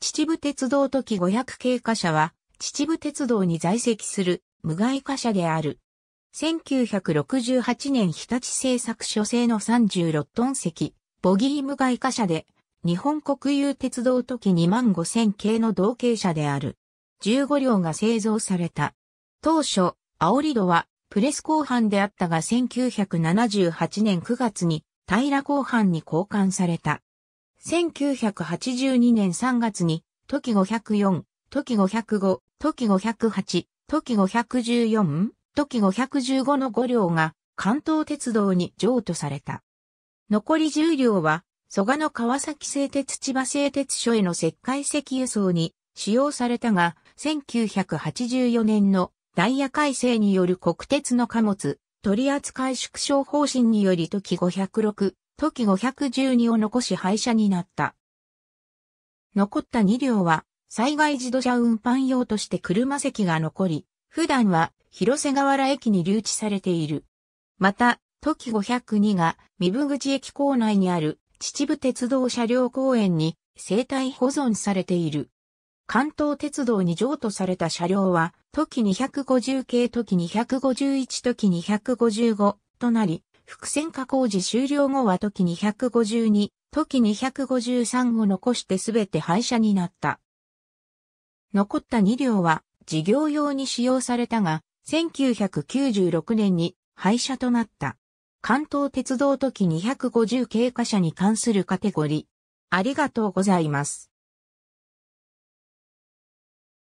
秩父鉄道時500系貨車は、秩父鉄道に在籍する無害貨車である。1968年日立製作所製の36トン席、ボギー無害貨車で、日本国有鉄道時2万5000系の同型車である。15両が製造された。当初、煽りドはプレス後半であったが1978年9月に平後半に交換された。1982年3月に、トキ504、トキ505、トキ508、トキ514、トキ515の5両が関東鉄道に譲渡された。残り10両は、蘇我の川崎製鉄千葉製鉄所への石灰石輸送に使用されたが、1984年のダイヤ改正による国鉄の貨物、取扱縮小方針により時506、時512を残し廃車になった。残った2両は、災害自動車運搬用として車席が残り、普段は広瀬河原駅に留置されている。また、時502が三分口駅構内にある秩父鉄道車両公園に生態保存されている。関東鉄道に譲渡された車両は、時250系時251時255となり、伏線化工事終了後は時252、時253を残してすべて廃車になった。残った2両は事業用に使用されたが、1996年に廃車となった。関東鉄道時250経過者に関するカテゴリー。ありがとうございます。